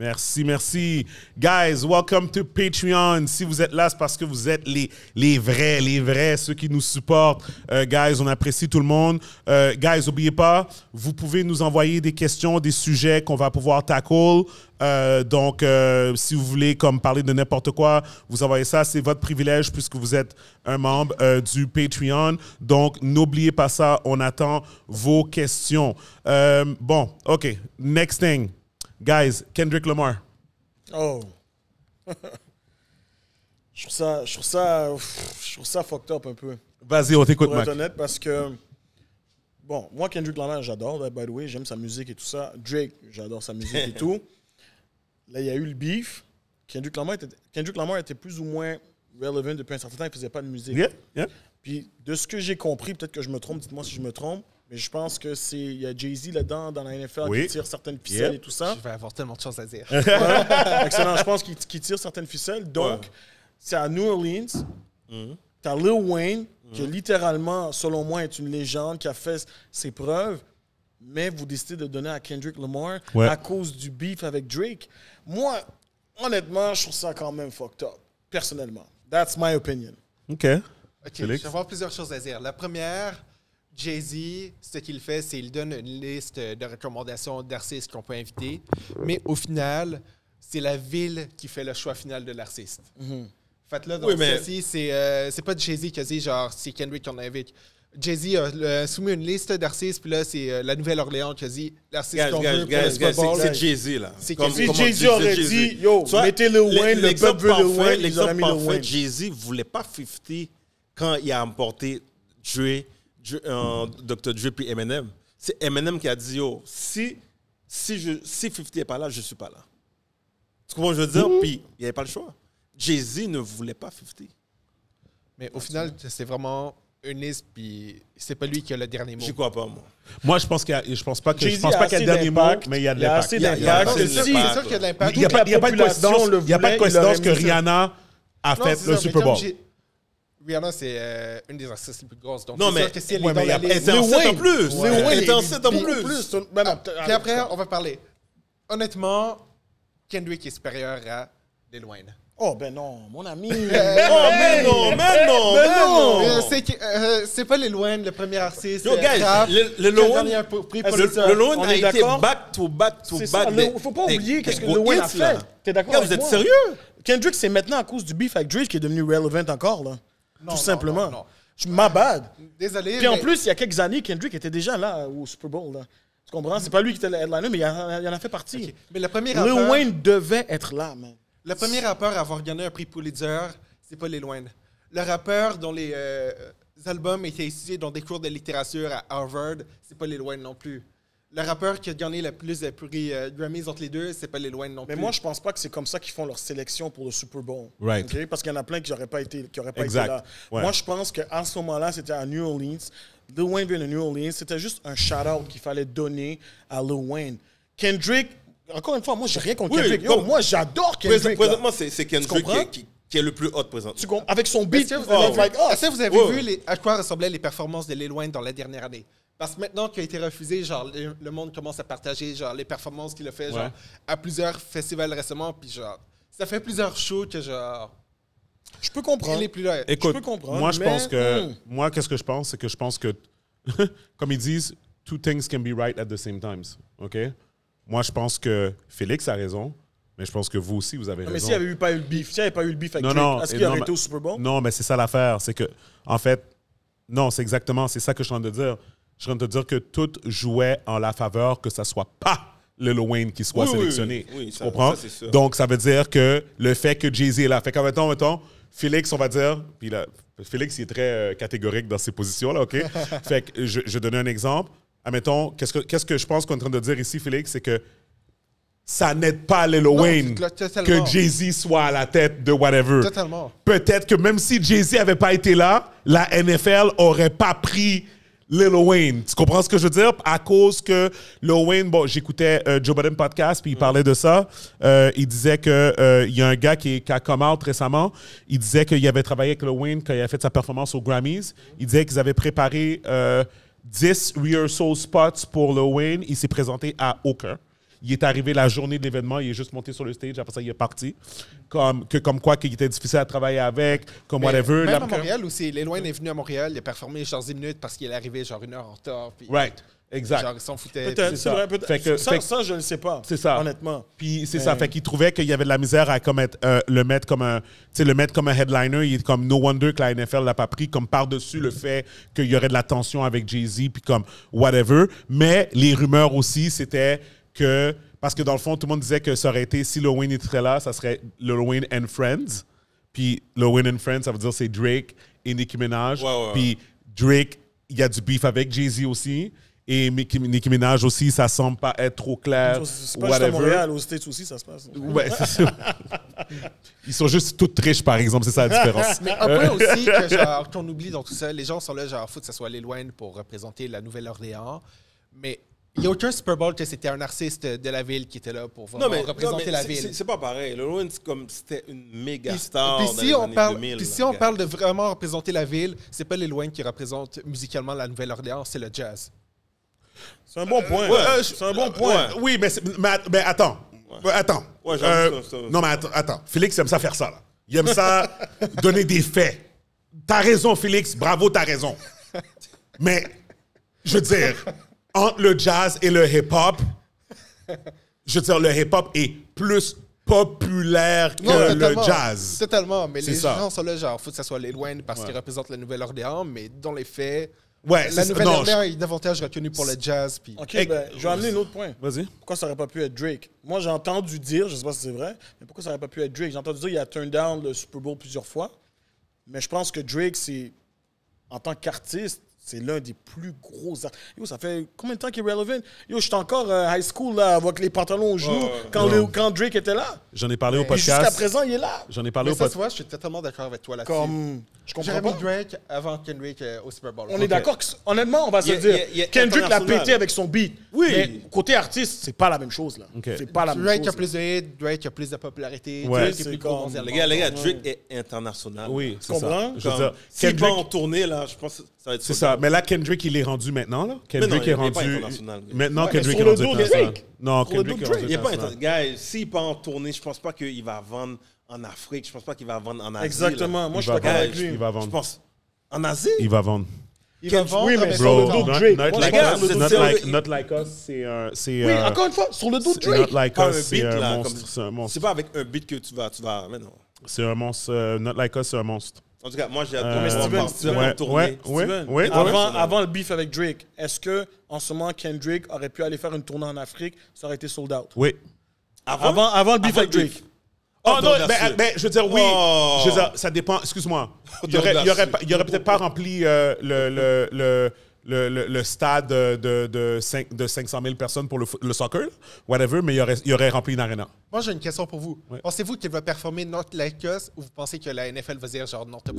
Merci, merci. Guys, welcome to Patreon. Si vous êtes là, c'est parce que vous êtes les, les vrais, les vrais, ceux qui nous supportent. Euh, guys, on apprécie tout le monde. Euh, guys, n'oubliez pas, vous pouvez nous envoyer des questions, des sujets qu'on va pouvoir tackle. Euh, donc, euh, si vous voulez comme parler de n'importe quoi, vous envoyez ça. C'est votre privilège puisque vous êtes un membre euh, du Patreon. Donc, n'oubliez pas ça. On attend vos questions. Euh, bon, OK. Next thing. Guys, Kendrick Lamar. Oh. je trouve ça, je trouve ça, je trouve ça fucked up un peu. Vas-y, on t'écoute, Mac. honnête, parce que bon, moi Kendrick Lamar, j'adore. By the way, j'aime sa musique et tout ça. Drake, j'adore sa musique et tout. Là, il y a eu le beef. Kendrick Lamar était, Kendrick Lamar était plus ou moins relevant depuis un certain temps. Il ne faisait pas de musique. yeah. Puis de ce que j'ai compris, peut-être que je me trompe. Dites-moi si je me trompe. Mais je pense que c'est. y a Jay-Z là-dedans, dans la NFL, qui tire certaines ficelles et tout ça. Je vais avoir tellement de choses à dire. Excellent. Je pense qu'il tire certaines ficelles. Donc, c'est à New Orleans. Mm T'as Lil Wayne, qui mm-hmm. littéralement, selon moi, est une légende, qui a fait ses preuves. Mais vous décidez de donner à Kendrick Lamar à cause du beef avec Drake. Moi, honnêtement, je trouve ça quand même fucked up. Personnellement. That's my opinion. OK. je vais avoir plusieurs choses à dire. La première, Jay-Z, ce qu'il fait, c'est qu'il donne une liste de recommandations d'artistes qu'on peut inviter, mais au final, c'est la ville qui fait le choix final de l'artiste. Mm Fait là, donc, ceci, euh, c'est pas Jay-Z qui a dit genre, c'est Kendrick qu'on invite. Jay-Z a euh, soumis une liste d'artistes, puis là, c'est euh, la Nouvelle-Orléans qui a dit l'artiste qu'on veut C'est Jay-Z, là. Comme, si Jay-Z aurait dit, yo, mettez le win le peuple veut le win. ils auraient mis le Jay-Z voulait pas fifter quand il a emporté Dre Dr. Dre puis Eminem, c'est Eminem qui a dit si, si, si 50 n'est pas là, je ne suis pas là. Tu comprends je veux dire? Puis il n'y avait pas le choix. Jay-Z ne voulait pas 50. Mais au final, c'est vraiment Eunice, puis c'est pas lui qui a le dernier mot. ne crois pas, moi. Moi, je pense je pense pas qu'il y a le dernier mot, mais il y a de l'impact. Il C'est sûr qu'il y a de l'impact. Il n'y a pas de coïncidence que Rihanna a fait le Super Bowl. Rihanna, c'est euh, une des artistes les plus grosses. Donc, non, mais. Sûr que si elle est mais en plus. Elle est en plus. Puis ah, après, on va parler. Honnêtement, Kendrick est supérieur à Lil Wayne. Oh ben non, mon ami. oh mais non, mais non, mais non. C'est euh, c'est pas Lil Wayne, le premier artiste. Yo guys, le, le prix le, le Wayne a été back to back to back. Il faut pas oublier qu'est-ce que Lil Wayne a fait. T'es d'accord Vous êtes sérieux Kendrick, c'est maintenant à cause du beef avec Drake qui est devenu relevant encore là tout simplement. Non, Ma bad. Désolé. Puis en plus, il y a quelques années, Kendrick était déjà là au Super Bowl. Tu comprends? C'est pas lui qui était là, mais il, en a fait partie. Mais le premier devait être là, man. Le premier rappeur à avoir gagné un prix Pulitzer, c'est pas les Le rappeur dont les, euh, euh, albums étaient étudiés dans des cours de littérature à Harvard, c'est pas les non plus le rappeur qui a gagné le plus de prix euh, entre les deux, c'est pas les non plus. Mais moi, je pense pas que c'est comme ça qu'ils font leur sélection pour le Super Bowl. Right. Parce qu'il y en a plein qui n'auraient pas été, qui auraient pas été là. Moi, je pense qu'à ce moment-là, c'était à New Orleans. Lil Wayne vient de New Orleans. C'était juste un shout-out qu'il fallait donner à Lil Wayne. Kendrick, encore une fois, moi, j'ai rien contre Kendrick. moi, j'adore Kendrick. Présentement, c'est Kendrick qui, est le plus hot présent. Tu Avec son beat, vous avez, oh, vu, les, à quoi ressemblaient les performances de Lil Wayne dans la dernière année? Parce que maintenant qu'il a été refusé, genre, le, monde commence à partager genre, les performances qu'il a fait genre, à plusieurs festivals récemment. Puis genre, ça fait plusieurs shows que genre. Je peux comprendre. Il plus là. Écoute, moi, je pense que. Hmm. Moi, qu'est-ce que je pense? C'est que je pense que. comme ils disent, two things can be right at the same time ». OK? Moi, je pense que Félix a raison. Mais je pense que vous aussi, vous avez raison. Mais s'il n'y avait pas eu le beef, il n'y avait pas eu le beef avec non, non, est-ce qu'il aurait été au Super Bowl? Non, mais c'est ça l'affaire. C'est que, en fait, non, c'est exactement, c'est ça que je suis en train de dire. Je suis en train de te dire que tout jouait en la faveur que ça soit pas le Wayne qui soit sélectionné. Oui, tu comprends? Donc, ça veut dire que le fait que Jay-Z est là, fait qu'en même mettons, Félix, on va dire, puis là, Félix, il est très euh, catégorique dans ses positions, là, OK? fait que je, je donne un exemple. Admettons, qu'est-ce que, qu'est-ce que je pense qu'on est en train de dire ici, Félix, c'est que ça n'aide pas l'Halloween que Jay-Z soit à la tête de whatever. Totalement. Peut-être que même si Jay-Z n'avait pas été là, la NFL aurait pas pris Lil Wayne. Tu comprends ce que je veux dire? À cause que Lil Wayne, bon, j'écoutais euh, Joe Biden podcast, puis il mm. parlait de ça. Euh, il disait que euh, il y a un gars qui, qui a come out récemment. Il disait qu'il avait travaillé avec Lil Wayne quand il a fait sa performance aux Grammys. Il disait qu'ils avaient préparé 10 euh, rehearsal spots pour Lil Wayne. Il s'est présenté à aucun il est arrivé la journée de l'événement, il est juste monté sur le stage, après ça, il est parti. Comme, que, comme quoi, qu'il était difficile à travailler avec, comme whatever. Même à Montréal aussi, il est venu à Montréal, il a performé genre 10 minutes parce qu'il est arrivé genre une heure en retard. Puis right. Exact. Genre, s'en foutait. Peut-être, Peut ça, ça, je ne sais pas. C'est ça. Honnêtement. Puis c'est ça. Fait qu'il trouvait qu'il y avait de la misère à comme euh, le, mettre comme un, le mettre comme un headliner. Il est comme no wonder que la NFL l'a pas pris, comme par-dessus le fait qu'il y aurait de la tension avec Jay-Z, puis comme whatever. Mais les rumeurs aussi, c'était que. Parce que dans le fond, tout le monde disait que ça aurait été si Lowen était là, ça serait Lowen and Friends. Puis Lowen and Friends, ça veut dire c'est Drake et Nicki Minaj. Puis Drake, il y a du beef avec Jay-Z aussi. Et Nicki, Minaj aussi, ça semble pas être trop clair. C'est pas juste à Montréal, aussi, ça se passe. Ouais, c'est sûr. Ils sont juste toutes riches, par exemple, c'est ça la différence. Mais un euh. aussi qu'on oublie dans tout ça, les gens sont là, genre, faut que ça soit les pour représenter la Nouvelle-Orléans. Mais il n'y a aucun Super Bowl que c'était un artiste de la ville qui était là pour vraiment non, mais, représenter non, mais la ville. C'est pas pareil. c'est comme c'était une méga star. Puis, si, on parle, 2000, puis si on parle de vraiment représenter la ville, c'est pas les Loines qui représentent musicalement la Nouvelle-Orléans, c'est le jazz. C'est un bon point. Euh, c'est un bon point. oui, mais, mais, attends. Attends. Euh, non, mais attends, attends. Félix aime ça faire ça. Il aime ça donner des faits. T'as raison, Félix. Bravo, t'as raison. Mais, je veux dire, entre le jazz et le hip-hop, je veux dire, le hip-hop est plus populaire que le jazz. Totalement, mais les gens sont le genre. Faut que ça soit les parce qu'il qu'ils représentent la Nouvelle-Orléans, mais dans les faits, ouais, la Nouvelle-Orléans est davantage reconnue pour le jazz. Puis... Ok, ben, je vais amener un autre point. Vas-y. Pourquoi ça aurait pas pu être Drake Moi, j'ai entendu dire, je sais pas si c'est vrai, mais pourquoi ça aurait pas pu être Drake J'ai entendu dire qu'il a turn down le Super Bowl plusieurs fois, mais je pense que Drake, c'est en tant qu'artiste, c'est l'un des plus gros. Yo, ça fait combien de temps qu'il est relevant? Yo, j'étais encore euh, high school avec les pantalons aux genoux quand Drake était là. J'en ai parlé au podcast. Jusqu'à présent, il est là. J'en ai parlé mais au podcast. je suis totalement d'accord avec toi là-dessus. Comme, je comprends Jeremy pas. Drake avant Kendrick euh, au Super Bowl. On est d'accord que, honnêtement, on va se a, dire, Kendrick l'a pété avec son beat. Oui. Mais côté artiste, c'est pas la même chose là. Okay. C'est pas la Drake même chose. Drake a plus de hits, Drake a plus de popularité, Drake est, plus comme... Les gars, les gars, Drake est international. Oui, c'est ça. Je veux dire, va en tournée là, je pense que ça va être. C'est ça. Mais là, Kendrick, il est rendu maintenant là. Kendrick est rendu. Maintenant, Kendrick est rendu. Non, Kendrick est rendu. Il est pas international. Gars, s'il part en tournée, je pense pas qu'il va vendre en Afrique. Je pense pas qu'il va vendre en Asie. Exactement. Moi, je suis d'accord avec lui. Il va vendre. Je pense. En Asie Il va vendre. Il va vendre. Oui, mais sur le dos de Drake. Not, like, us, not, like, Us, c'est un. Oui, euh, encore une fois, sur le dos de Drake. Not Like Us, c'est un monstre. C'est pas avec un beat que tu vas. Tu vas C'est un monstre. Euh, not Like Us, c'est un monstre. En tout cas, moi, j'ai un euh, Steven, avant, avant, le beef avec Drake, est-ce que en ce moment, Kendrick aurait pu aller faire une tournée en Afrique Ça aurait été sold out. Oui. Avant, avant, le beef Oh, non, mais, je veux dire, oui. Oh. ça dépend. Excuse-moi. Il aurait, y aurait, peut-être pas rempli euh, le, le, stade de, 5, de 500 000 personnes pour le, soccer, whatever, mais il aurait, aurait rempli une arena. Moi, j'ai une question pour vous. Pensez-vous qu'il va performer notre us ou vous pensez que la NFL va dire genre North